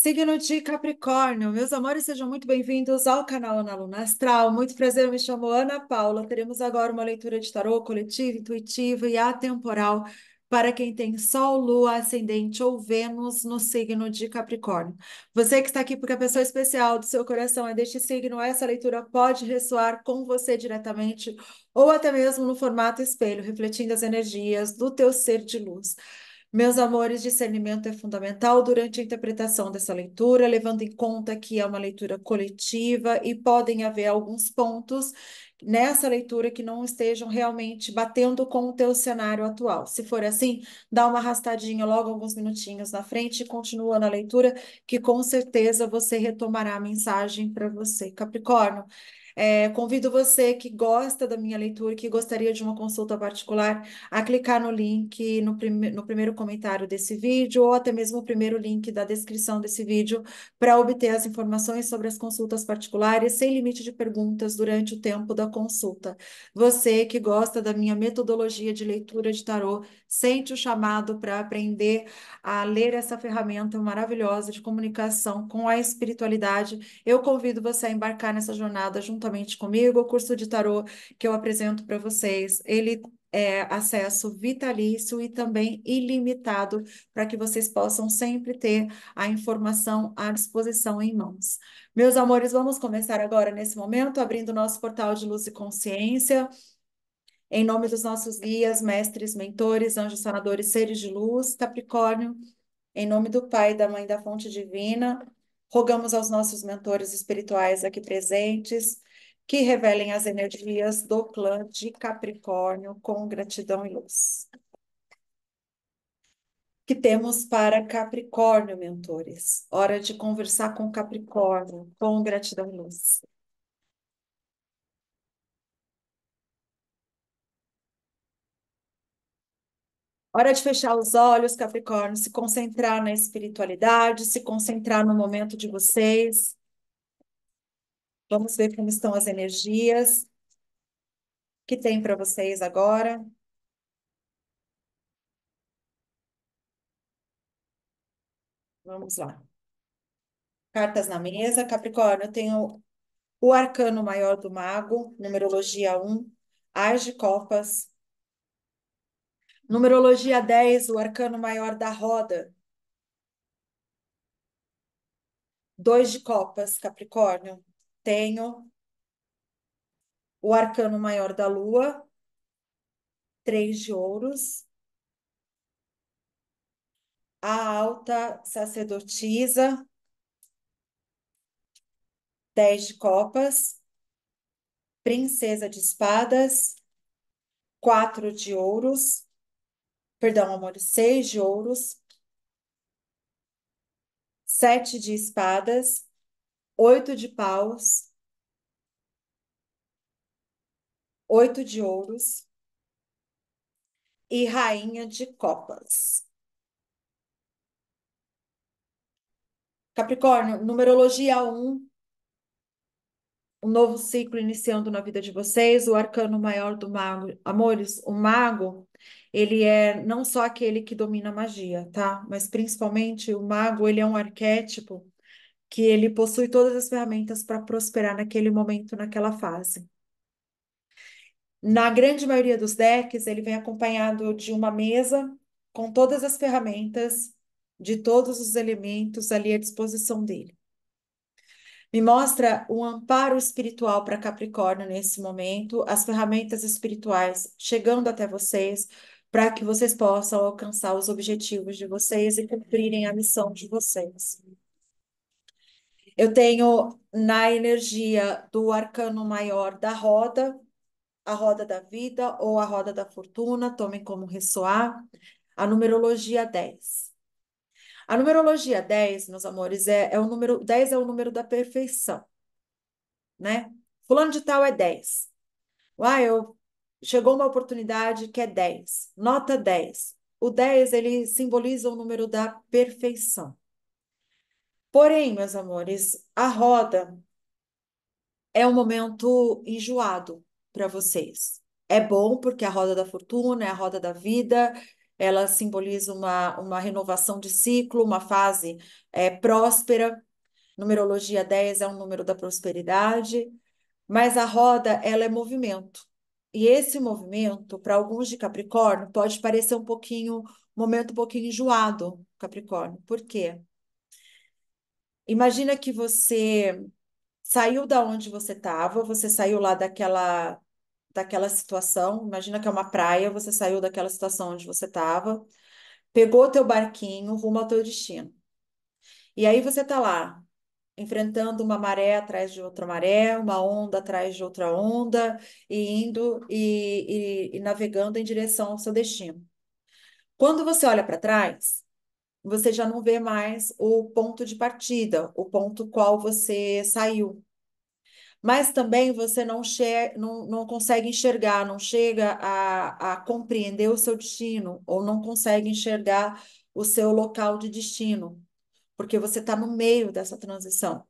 Signo de Capricórnio, meus amores, sejam muito bem-vindos ao canal Ana Luna Astral. Muito prazer, eu me chamo Ana Paula. Teremos agora uma leitura de tarô coletiva, intuitiva e atemporal para quem tem Sol, Lua, Ascendente ou Vênus no signo de Capricórnio. Você que está aqui porque é a pessoa especial do seu coração é deste signo, essa leitura pode ressoar com você diretamente ou até mesmo no formato espelho, refletindo as energias do teu ser de luz. Meus amores, discernimento é fundamental durante a interpretação dessa leitura, levando em conta que é uma leitura coletiva e podem haver alguns pontos nessa leitura que não estejam realmente batendo com o teu cenário atual. Se for assim, dá uma arrastadinha logo alguns minutinhos na frente e continua na leitura, que com certeza você retomará a mensagem para você. Capricórnio, é, convido você que gosta da minha leitura, que gostaria de uma consulta particular, a clicar no link no, no primeiro comentário desse vídeo ou até mesmo o primeiro link da descrição desse vídeo para obter as informações sobre as consultas particulares sem limite de perguntas durante o tempo da consulta. Você que gosta da minha metodologia de leitura de tarô, sente o chamado para aprender a ler essa ferramenta maravilhosa de comunicação com a espiritualidade. Eu convido você a embarcar nessa jornada junto juntamente comigo o curso de tarô que eu apresento para vocês. Ele é acesso vitalício e também ilimitado para que vocês possam sempre ter a informação à disposição em mãos. Meus amores, vamos começar agora nesse momento abrindo nosso portal de luz e consciência. Em nome dos nossos guias, mestres, mentores, anjos sanadores, seres de luz, Capricórnio, em nome do Pai, da Mãe, da Fonte Divina, rogamos aos nossos mentores espirituais aqui presentes, que revelem as energias do clã de Capricórnio com gratidão e luz. Que temos para Capricórnio, mentores? Hora de conversar com Capricórnio com gratidão e luz. Hora de fechar os olhos, Capricórnio, se concentrar na espiritualidade, se concentrar no momento de vocês Vamos ver como estão as energias que tem para vocês agora. Vamos lá. Cartas na mesa. Capricórnio, eu tenho o arcano maior do mago, numerologia 1, Ás de Copas. Numerologia 10, o arcano maior da roda. Dois de Copas, Capricórnio tenho o arcano maior da lua, três de ouros, a alta sacerdotisa, dez de copas, princesa de espadas, quatro de ouros, perdão, amor, seis de ouros, sete de espadas, oito de paus, oito de ouros e rainha de copas. Capricórnio, numerologia 1, um novo ciclo iniciando na vida de vocês, o arcano maior do mago. Amores, o mago, ele é não só aquele que domina a magia, tá? Mas principalmente o mago, ele é um arquétipo que ele possui todas as ferramentas para prosperar naquele momento, naquela fase. Na grande maioria dos decks, ele vem acompanhado de uma mesa com todas as ferramentas, de todos os elementos ali à disposição dele. Me mostra o um amparo espiritual para Capricórnio nesse momento, as ferramentas espirituais chegando até vocês, para que vocês possam alcançar os objetivos de vocês e cumprirem a missão de vocês. Eu tenho na energia do arcano maior da roda, a roda da vida ou a roda da fortuna, tomem como ressoar, a numerologia 10. A numerologia 10, meus amores, é, é o número 10 é o número da perfeição, né? Fulano de tal é 10. Uai, eu chegou uma oportunidade que é 10, nota 10. O 10 ele simboliza o número da perfeição. Porém, meus amores, a roda é um momento enjoado para vocês. É bom porque a roda da fortuna é a roda da vida, ela simboliza uma, uma renovação de ciclo, uma fase é, próspera. Numerologia 10 é um número da prosperidade, mas a roda ela é movimento. E esse movimento, para alguns de Capricórnio, pode parecer um pouquinho, um momento um pouquinho enjoado, Capricórnio. Por quê? Imagina que você saiu da onde você estava, você saiu lá daquela daquela situação. Imagina que é uma praia, você saiu daquela situação onde você estava, pegou teu barquinho rumo ao teu destino. E aí você está lá, enfrentando uma maré atrás de outra maré, uma onda atrás de outra onda, e indo e, e, e navegando em direção ao seu destino. Quando você olha para trás, você já não vê mais o ponto de partida, o ponto qual você saiu. Mas também você não, não, não consegue enxergar, não chega a, a compreender o seu destino, ou não consegue enxergar o seu local de destino, porque você está no meio dessa transição.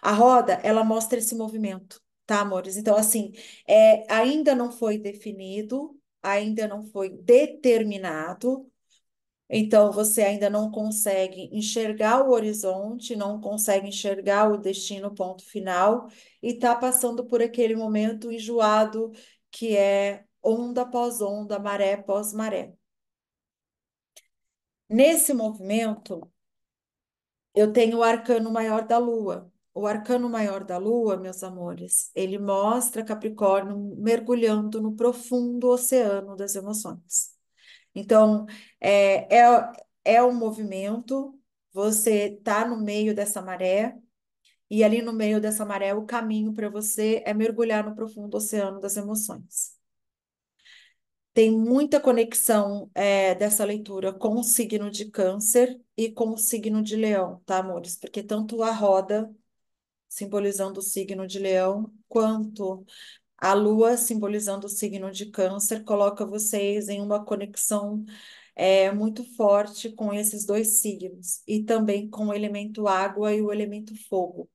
A roda, ela mostra esse movimento, tá, amores? Então, assim, é, ainda não foi definido, ainda não foi determinado, então, você ainda não consegue enxergar o horizonte, não consegue enxergar o destino, ponto final, e está passando por aquele momento enjoado que é onda após onda, maré após maré. Nesse movimento, eu tenho o arcano maior da lua. O arcano maior da lua, meus amores, ele mostra Capricórnio mergulhando no profundo oceano das emoções. Então, é, é, é um movimento, você está no meio dessa maré, e ali no meio dessa maré, o caminho para você é mergulhar no profundo oceano das emoções. Tem muita conexão é, dessa leitura com o signo de Câncer e com o signo de Leão, tá, amores? Porque tanto a roda, simbolizando o signo de Leão, quanto a lua, simbolizando o signo de Câncer, coloca vocês em uma conexão é, muito forte com esses dois signos e também com o elemento água e o elemento fogo.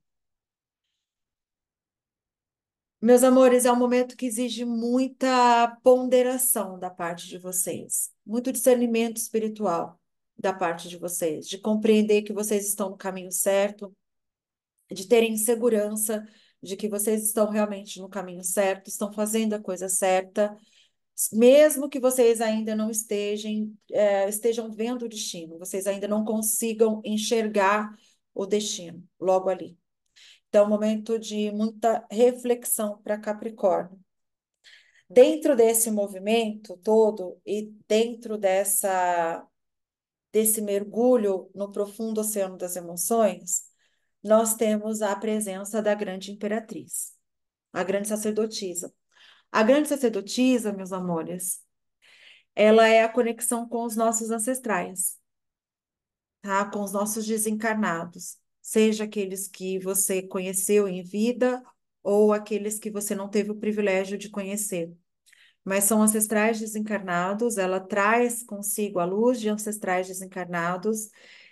Meus amores, é um momento que exige muita ponderação da parte de vocês, muito discernimento espiritual da parte de vocês, de compreender que vocês estão no caminho certo, de terem segurança de que vocês estão realmente no caminho certo, estão fazendo a coisa certa, mesmo que vocês ainda não estejam, é, estejam vendo o destino, vocês ainda não consigam enxergar o destino logo ali. Então, momento de muita reflexão para Capricórnio. Dentro desse movimento todo e dentro dessa desse mergulho no profundo oceano das emoções, nós temos a presença da grande imperatriz, a grande sacerdotisa. A grande sacerdotisa, meus amores, ela é a conexão com os nossos ancestrais, tá? Com os nossos desencarnados, seja aqueles que você conheceu em vida ou aqueles que você não teve o privilégio de conhecer. Mas são ancestrais desencarnados, ela traz consigo a luz de ancestrais desencarnados,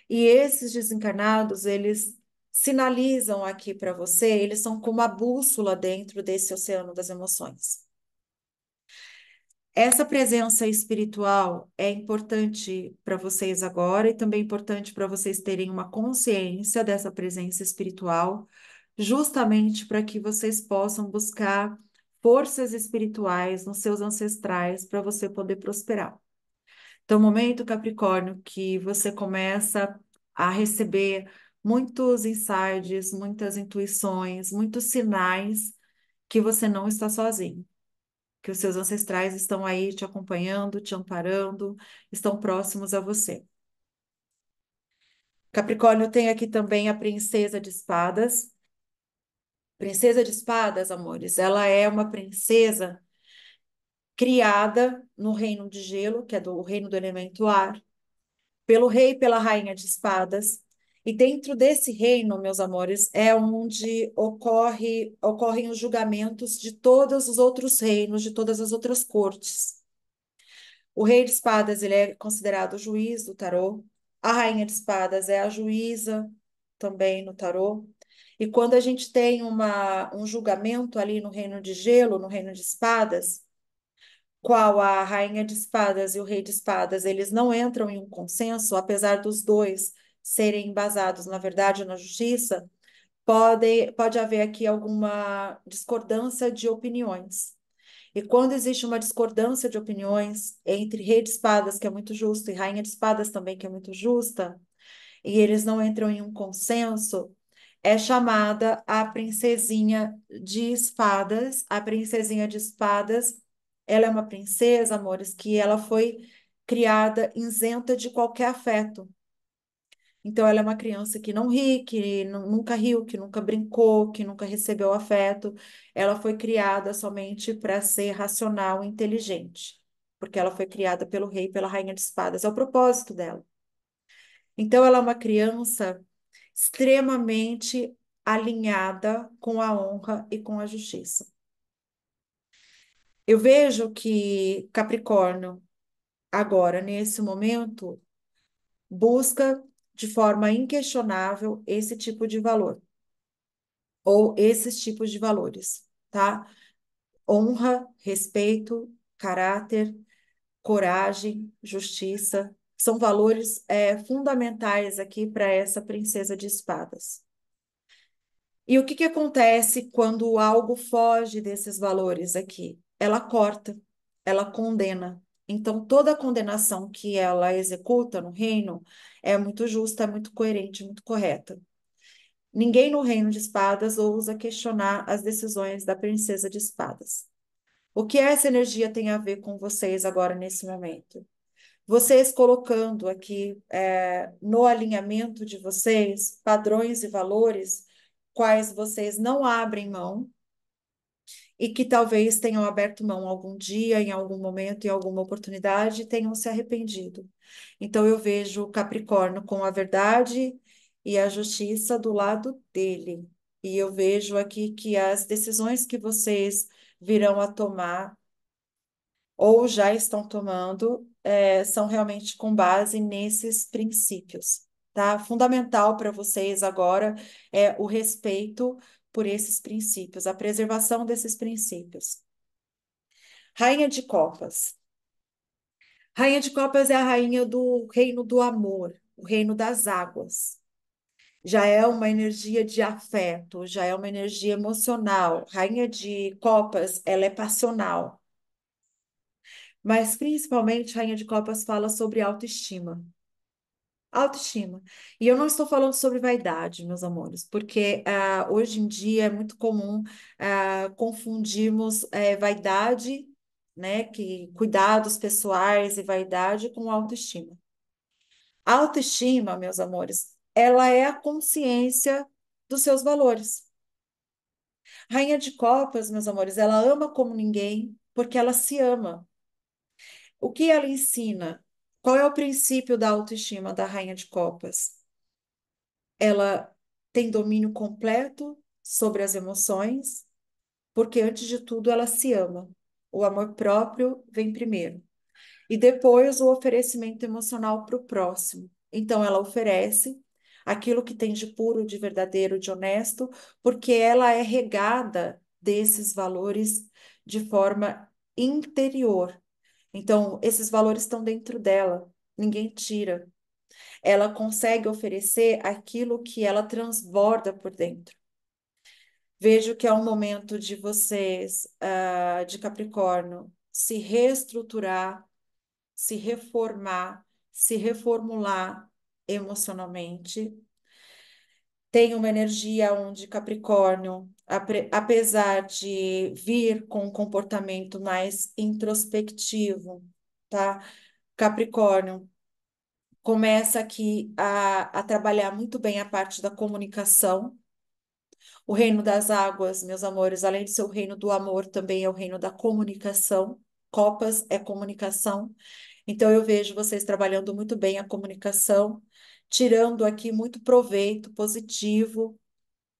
e esses desencarnados, eles sinalizam aqui para você, eles são como a bússola dentro desse oceano das emoções. Essa presença espiritual é importante para vocês agora e também importante para vocês terem uma consciência dessa presença espiritual, justamente para que vocês possam buscar forças espirituais nos seus ancestrais para você poder prosperar. Então, momento Capricórnio que você começa a receber muitos insights, muitas intuições, muitos sinais que você não está sozinho, que os seus ancestrais estão aí te acompanhando, te amparando, estão próximos a você. Capricórnio tem aqui também a princesa de espadas. Princesa de espadas, amores, ela é uma princesa criada no reino de gelo, que é do reino do elemento ar, pelo rei e pela rainha de espadas, e dentro desse reino, meus amores, é onde ocorre, ocorrem os julgamentos de todos os outros reinos, de todas as outras cortes. O rei de espadas ele é considerado o juiz do tarô. A rainha de espadas é a juíza também no tarô. E quando a gente tem uma, um julgamento ali no reino de gelo, no reino de espadas, qual a rainha de espadas e o rei de espadas, eles não entram em um consenso, apesar dos dois serem embasados na verdade na justiça, pode, pode haver aqui alguma discordância de opiniões. E quando existe uma discordância de opiniões entre rei de espadas, que é muito justo, e rainha de espadas também, que é muito justa, e eles não entram em um consenso, é chamada a princesinha de espadas. A princesinha de espadas, ela é uma princesa, amores, que ela foi criada isenta de qualquer afeto. Então, ela é uma criança que não ri, que nunca riu, que nunca brincou, que nunca recebeu afeto. Ela foi criada somente para ser racional e inteligente, porque ela foi criada pelo rei, pela rainha de espadas. É o propósito dela. Então, ela é uma criança extremamente alinhada com a honra e com a justiça. Eu vejo que Capricórnio, agora, nesse momento, busca de forma inquestionável esse tipo de valor ou esses tipos de valores, tá? Honra, respeito, caráter, coragem, justiça são valores é, fundamentais aqui para essa princesa de espadas. E o que, que acontece quando algo foge desses valores aqui? Ela corta, ela condena, então, toda a condenação que ela executa no reino é muito justa, é muito coerente, muito correta. Ninguém no reino de espadas ousa questionar as decisões da princesa de espadas. O que essa energia tem a ver com vocês agora nesse momento? Vocês colocando aqui é, no alinhamento de vocês padrões e valores quais vocês não abrem mão e que talvez tenham aberto mão algum dia, em algum momento, em alguma oportunidade, e tenham se arrependido. Então eu vejo o Capricórnio com a verdade e a justiça do lado dele. E eu vejo aqui que as decisões que vocês virão a tomar ou já estão tomando é, são realmente com base nesses princípios. Tá? Fundamental para vocês agora é o respeito por esses princípios, a preservação desses princípios. Rainha de Copas. Rainha de Copas é a rainha do reino do amor, o reino das águas. Já é uma energia de afeto, já é uma energia emocional. Rainha de Copas, ela é passional. Mas principalmente, Rainha de Copas fala sobre autoestima. Autoestima. E eu não estou falando sobre vaidade, meus amores, porque uh, hoje em dia é muito comum uh, confundirmos uh, vaidade, né, que cuidados pessoais e vaidade com autoestima. A autoestima, meus amores, ela é a consciência dos seus valores. Rainha de Copas, meus amores, ela ama como ninguém porque ela se ama. O que ela ensina? Qual é o princípio da autoestima da Rainha de Copas? Ela tem domínio completo sobre as emoções, porque antes de tudo ela se ama. O amor próprio vem primeiro. E depois o oferecimento emocional para o próximo. Então ela oferece aquilo que tem de puro, de verdadeiro, de honesto, porque ela é regada desses valores de forma interior. Então, esses valores estão dentro dela, ninguém tira. Ela consegue oferecer aquilo que ela transborda por dentro. Vejo que é um momento de vocês, uh, de Capricórnio, se reestruturar, se reformar, se reformular emocionalmente tem uma energia onde Capricórnio, apesar de vir com um comportamento mais introspectivo, tá? Capricórnio começa aqui a, a trabalhar muito bem a parte da comunicação. O reino das águas, meus amores, além de ser o reino do amor, também é o reino da comunicação. Copas é comunicação. Então, eu vejo vocês trabalhando muito bem a comunicação, tirando aqui muito proveito positivo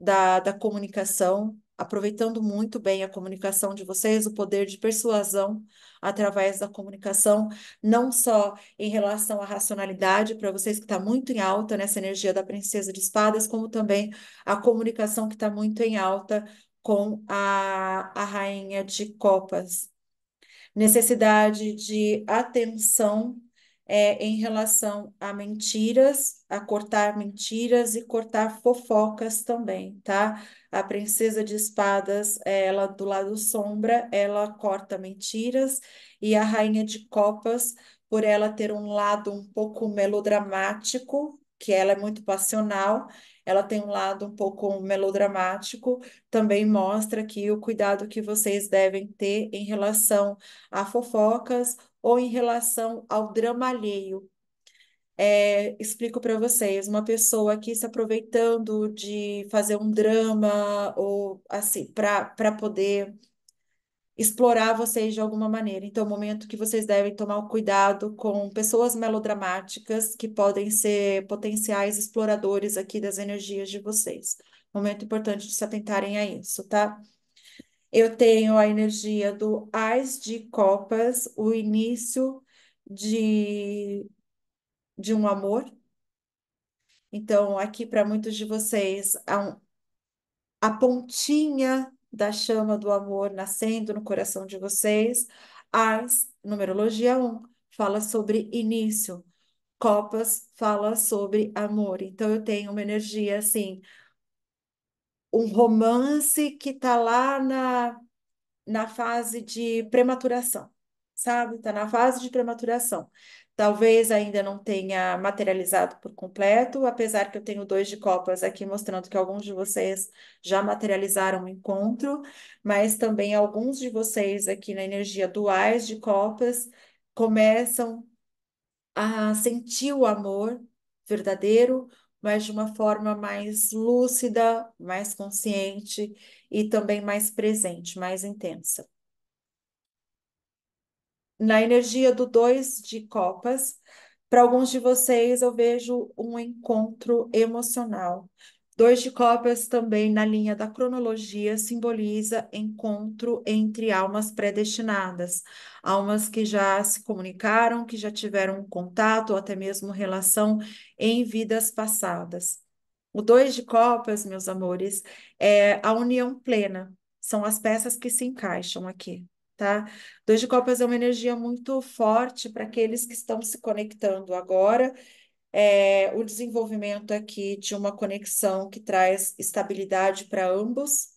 da, da comunicação, aproveitando muito bem a comunicação de vocês, o poder de persuasão através da comunicação, não só em relação à racionalidade, para vocês que está muito em alta nessa energia da princesa de espadas, como também a comunicação que está muito em alta com a, a rainha de copas. Necessidade de atenção é, em relação a mentiras, a cortar mentiras e cortar fofocas também, tá? A princesa de espadas, é, ela do lado sombra, ela corta mentiras e a rainha de copas, por ela ter um lado um pouco melodramático, que ela é muito passional, ela tem um lado um pouco melodramático, também mostra aqui o cuidado que vocês devem ter em relação a fofocas ou em relação ao drama alheio. É, explico para vocês, uma pessoa aqui se aproveitando de fazer um drama ou assim para poder explorar vocês de alguma maneira. Então, é o momento que vocês devem tomar cuidado com pessoas melodramáticas que podem ser potenciais exploradores aqui das energias de vocês. Momento importante de se atentarem a isso, tá? Eu tenho a energia do Ais de Copas, o início de, de um amor. Então, aqui para muitos de vocês, um a pontinha da chama do amor nascendo no coração de vocês. Ars, numerologia 1, fala sobre início. Copas fala sobre amor. Então eu tenho uma energia assim, um romance que tá lá na na fase de prematuração, sabe? Tá na fase de prematuração. Talvez ainda não tenha materializado por completo, apesar que eu tenho dois de copas aqui mostrando que alguns de vocês já materializaram o encontro, mas também alguns de vocês aqui na energia duais de copas começam a sentir o amor verdadeiro, mas de uma forma mais lúcida, mais consciente e também mais presente, mais intensa na energia do dois de copas, para alguns de vocês eu vejo um encontro emocional. Dois de copas também na linha da cronologia simboliza encontro entre almas predestinadas, almas que já se comunicaram, que já tiveram contato ou até mesmo relação em vidas passadas. O dois de copas, meus amores, é a união plena, são as peças que se encaixam aqui tá? Dois de Copas é uma energia muito forte para aqueles que estão se conectando agora. É, o desenvolvimento aqui de uma conexão que traz estabilidade para ambos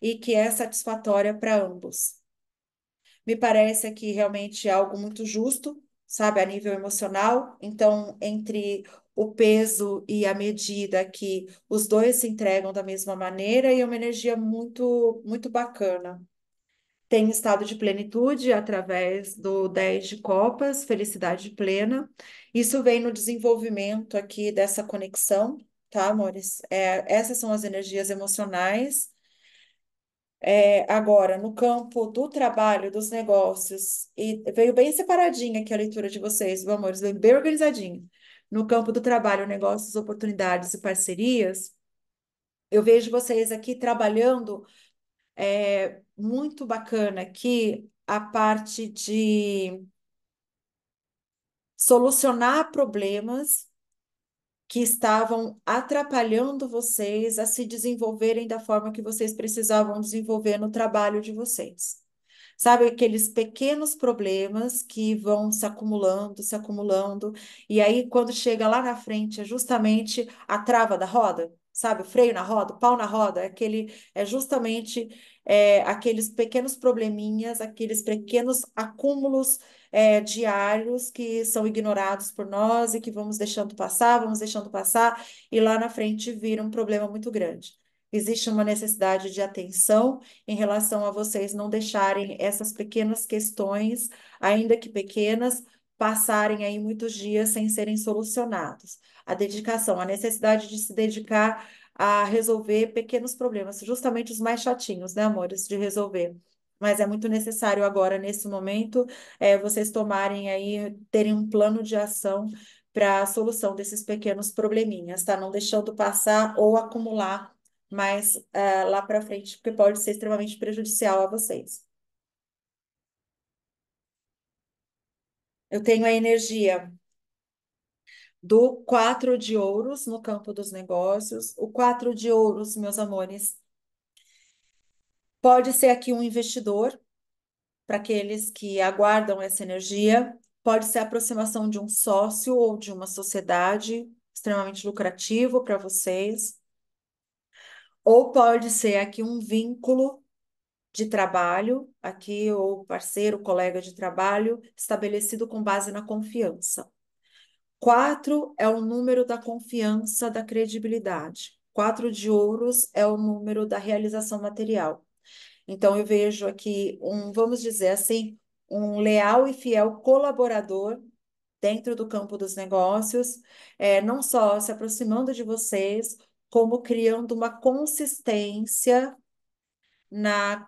e que é satisfatória para ambos. Me parece aqui realmente algo muito justo, sabe, a nível emocional. Então, entre o peso e a medida que os dois se entregam da mesma maneira e é uma energia muito muito bacana tem estado de plenitude através do 10 de Copas, felicidade plena. Isso vem no desenvolvimento aqui dessa conexão, tá, amores? É, essas são as energias emocionais. É, agora, no campo do trabalho, dos negócios, e veio bem separadinha aqui a leitura de vocês, viu, amores? Veio bem organizadinha. No campo do trabalho, negócios, oportunidades e parcerias, eu vejo vocês aqui trabalhando é, muito bacana aqui a parte de solucionar problemas que estavam atrapalhando vocês a se desenvolverem da forma que vocês precisavam desenvolver no trabalho de vocês. Sabe aqueles pequenos problemas que vão se acumulando, se acumulando, e aí quando chega lá na frente é justamente a trava da roda? sabe? O freio na roda, o pau na roda, é aquele, é justamente é, aqueles pequenos probleminhas, aqueles pequenos acúmulos é, diários que são ignorados por nós e que vamos deixando passar, vamos deixando passar, e lá na frente vira um problema muito grande. Existe uma necessidade de atenção em relação a vocês não deixarem essas pequenas questões, ainda que pequenas, passarem aí muitos dias sem serem solucionados a dedicação, a necessidade de se dedicar a resolver pequenos problemas, justamente os mais chatinhos, né, amores, de resolver. Mas é muito necessário agora, nesse momento, é, vocês tomarem aí, terem um plano de ação para a solução desses pequenos probleminhas, tá? Não deixando passar ou acumular mais é, lá para frente, porque pode ser extremamente prejudicial a vocês. Eu tenho a energia do Quatro de Ouros no campo dos negócios. O Quatro de Ouros, meus amores, pode ser aqui um investidor, para aqueles que aguardam essa energia, pode ser a aproximação de um sócio ou de uma sociedade extremamente lucrativo para vocês, ou pode ser aqui um vínculo de trabalho, aqui ou parceiro, colega de trabalho, estabelecido com base na confiança. Quatro é o número da confiança, da credibilidade. Quatro de ouros é o número da realização material. Então, eu vejo aqui um, vamos dizer assim, um leal e fiel colaborador dentro do campo dos negócios, é, não só se aproximando de vocês, como criando uma consistência na,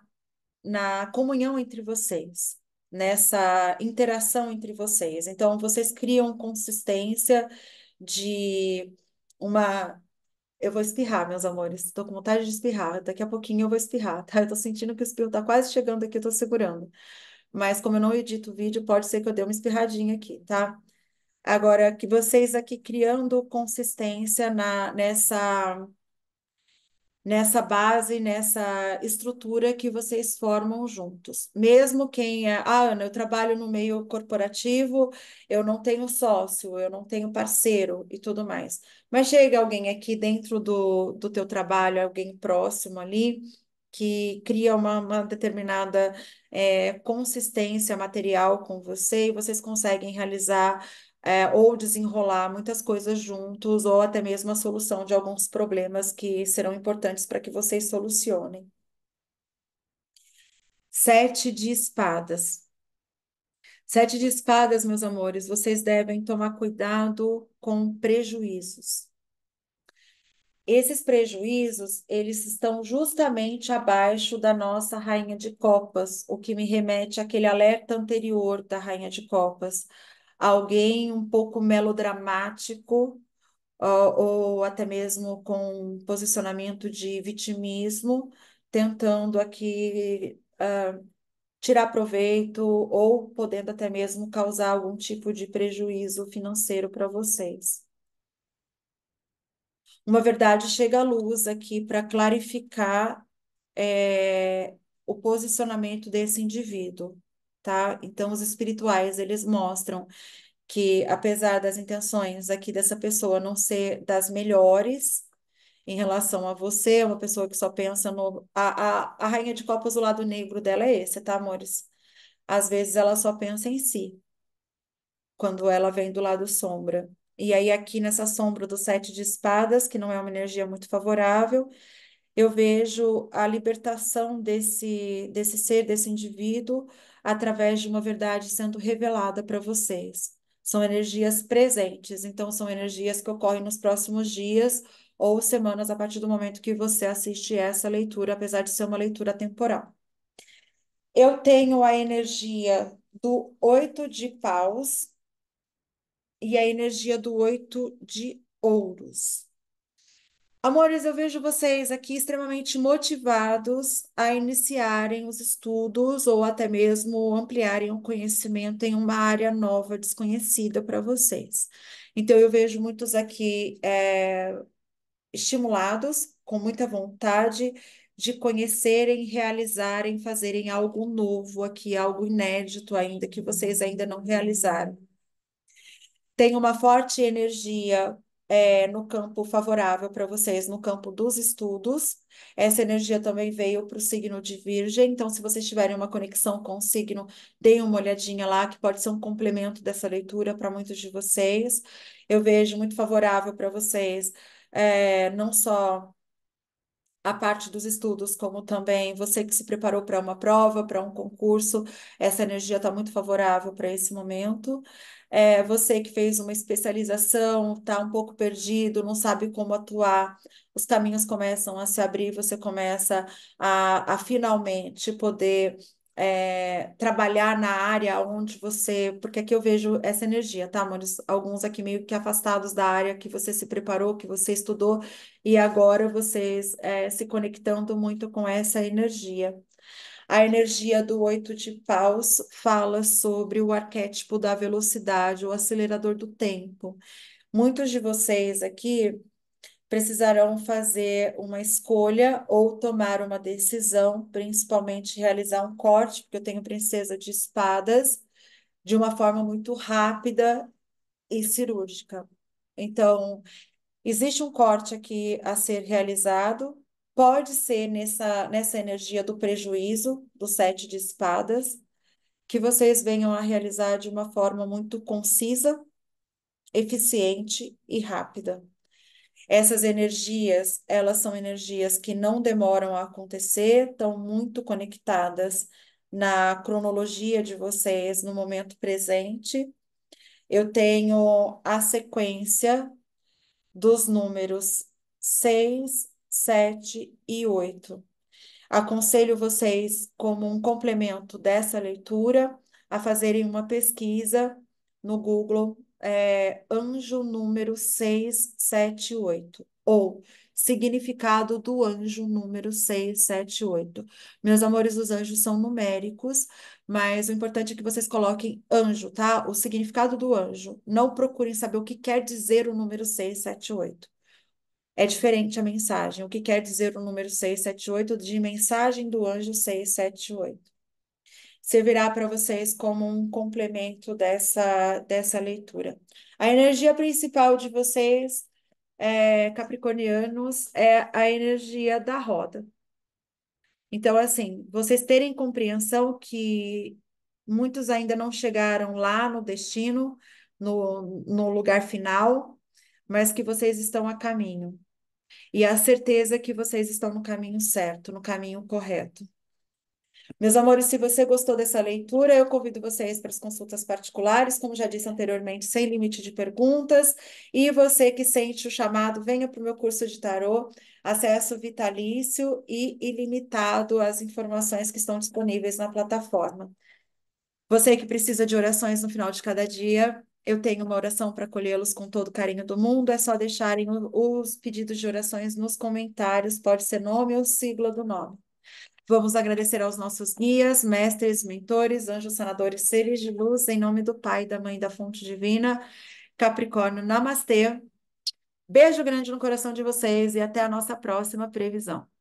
na comunhão entre vocês nessa interação entre vocês. Então, vocês criam consistência de uma. Eu vou espirrar, meus amores. Estou com vontade de espirrar. Daqui a pouquinho eu vou espirrar, tá? Eu estou sentindo que o espirro está quase chegando aqui, eu estou segurando. Mas como eu não edito o vídeo, pode ser que eu dê uma espirradinha aqui, tá? Agora, que vocês aqui criando consistência na, nessa nessa base, nessa estrutura que vocês formam juntos. Mesmo quem é, ah, Ana, eu trabalho no meio corporativo, eu não tenho sócio, eu não tenho parceiro e tudo mais. Mas chega alguém aqui dentro do, do teu trabalho, alguém próximo ali, que cria uma, uma determinada é, consistência material com você e vocês conseguem realizar é, ou desenrolar muitas coisas juntos, ou até mesmo a solução de alguns problemas que serão importantes para que vocês solucionem. Sete de espadas. Sete de espadas, meus amores, vocês devem tomar cuidado com prejuízos. Esses prejuízos, eles estão justamente abaixo da nossa rainha de copas, o que me remete àquele alerta anterior da rainha de copas alguém um pouco melodramático, ou, ou até mesmo com posicionamento de vitimismo, tentando aqui uh, tirar proveito ou podendo até mesmo causar algum tipo de prejuízo financeiro para vocês. Uma verdade chega à luz aqui para clarificar é, o posicionamento desse indivíduo tá? Então, os espirituais, eles mostram que, apesar das intenções aqui dessa pessoa não ser das melhores em relação a você, é uma pessoa que só pensa no. A, a, a rainha de copas, o lado negro dela é esse, tá, amores? Às vezes ela só pensa em si, quando ela vem do lado sombra. E aí, aqui nessa sombra do sete de espadas, que não é uma energia muito favorável, eu vejo a libertação desse, desse ser, desse indivíduo, através de uma verdade sendo revelada para vocês. São energias presentes, então são energias que ocorrem nos próximos dias ou semanas a partir do momento que você assiste essa leitura, apesar de ser uma leitura temporal. Eu tenho a energia do oito de paus e a energia do oito de ouros. Amores, eu vejo vocês aqui extremamente motivados a iniciarem os estudos ou até mesmo ampliarem o conhecimento em uma área nova, desconhecida para vocês. Então, eu vejo muitos aqui é, estimulados, com muita vontade de conhecerem, realizarem, fazerem algo novo aqui, algo inédito ainda, que vocês ainda não realizaram. Tem uma forte energia é, no campo favorável para vocês, no campo dos estudos. Essa energia também veio para o signo de Virgem, então, se vocês tiverem uma conexão com o signo, deem uma olhadinha lá, que pode ser um complemento dessa leitura para muitos de vocês. Eu vejo muito favorável para vocês, é, não só a parte dos estudos, como também você que se preparou para uma prova, para um concurso, essa energia está muito favorável para esse momento é, você que fez uma especialização, está um pouco perdido, não sabe como atuar, os caminhos começam a se abrir, você começa a, a finalmente poder é, trabalhar na área onde você. Porque aqui eu vejo essa energia, tá, Manos? Alguns aqui meio que afastados da área que você se preparou, que você estudou, e agora vocês é, se conectando muito com essa energia. A energia do oito de paus fala sobre o arquétipo da velocidade, o acelerador do tempo. Muitos de vocês aqui precisarão fazer uma escolha ou tomar uma decisão, principalmente realizar um corte, porque eu tenho princesa de espadas, de uma forma muito rápida e cirúrgica. Então, existe um corte aqui a ser realizado, pode ser nessa, nessa energia do prejuízo, do sete de espadas, que vocês venham a realizar de uma forma muito concisa, eficiente e rápida. Essas energias, elas são energias que não demoram a acontecer, estão muito conectadas na cronologia de vocês no momento presente. Eu tenho a sequência dos números 6, 7 e 8. Aconselho vocês, como um complemento dessa leitura, a fazerem uma pesquisa no Google é, anjo número 678, ou significado do anjo número 678. Meus amores, os anjos são numéricos, mas o importante é que vocês coloquem anjo, tá? O significado do anjo. Não procurem saber o que quer dizer o número 678 é diferente a mensagem, o que quer dizer o número 678 de mensagem do anjo 678. Servirá para vocês como um complemento dessa, dessa leitura. A energia principal de vocês, é, capricornianos, é a energia da roda. Então, assim, vocês terem compreensão que muitos ainda não chegaram lá no destino, no, no lugar final, mas que vocês estão a caminho e a certeza que vocês estão no caminho certo, no caminho correto. Meus amores, se você gostou dessa leitura, eu convido vocês para as consultas particulares, como já disse anteriormente, sem limite de perguntas. E você que sente o chamado, venha para o meu curso de tarô, acesso vitalício e ilimitado às informações que estão disponíveis na plataforma. Você que precisa de orações no final de cada dia, eu tenho uma oração para acolhê-los com todo o carinho do mundo. É só deixarem os pedidos de orações nos comentários, pode ser nome ou sigla do nome. Vamos agradecer aos nossos guias, mestres, mentores, anjos sanadores, seres de luz, em nome do Pai, da Mãe, da Fonte Divina. Capricórnio, namastê. Beijo grande no coração de vocês e até a nossa próxima previsão.